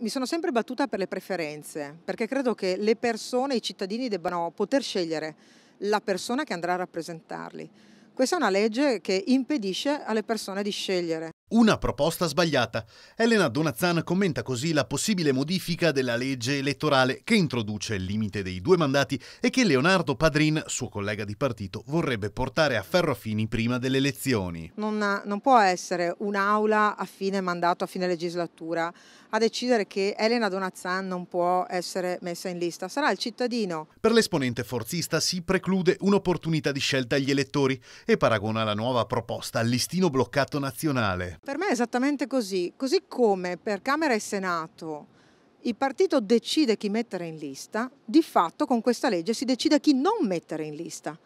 mi sono sempre battuta per le preferenze, perché credo che le persone, i cittadini debbano poter scegliere la persona che andrà a rappresentarli. Questa è una legge che impedisce alle persone di scegliere. Una proposta sbagliata. Elena Donazzan commenta così la possibile modifica della legge elettorale che introduce il limite dei due mandati e che Leonardo Padrin, suo collega di partito, vorrebbe portare a Ferrofini prima delle elezioni. Non, non può essere un'aula a fine mandato, a fine legislatura, a decidere che Elena Donazzan non può essere messa in lista. Sarà il cittadino. Per l'esponente forzista si preclude un'opportunità di scelta agli elettori e paragona la nuova proposta al listino bloccato nazionale. Per me è esattamente così, così come per Camera e Senato il partito decide chi mettere in lista, di fatto con questa legge si decide chi non mettere in lista,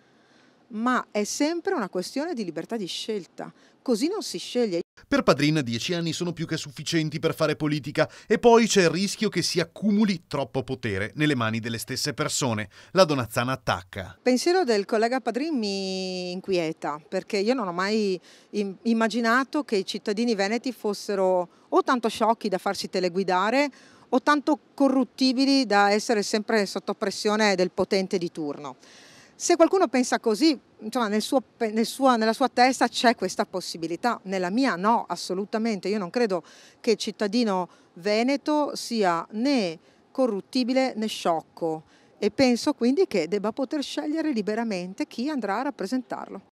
ma è sempre una questione di libertà di scelta, così non si sceglie. Per Padrin dieci anni sono più che sufficienti per fare politica e poi c'è il rischio che si accumuli troppo potere nelle mani delle stesse persone. La Donazzana attacca. Il pensiero del collega Padrin mi inquieta perché io non ho mai immaginato che i cittadini veneti fossero o tanto sciocchi da farsi teleguidare o tanto corruttibili da essere sempre sotto pressione del potente di turno. Se qualcuno pensa così, insomma, nel suo, nel suo, nella sua testa c'è questa possibilità, nella mia no, assolutamente. Io non credo che il cittadino veneto sia né corruttibile né sciocco e penso quindi che debba poter scegliere liberamente chi andrà a rappresentarlo.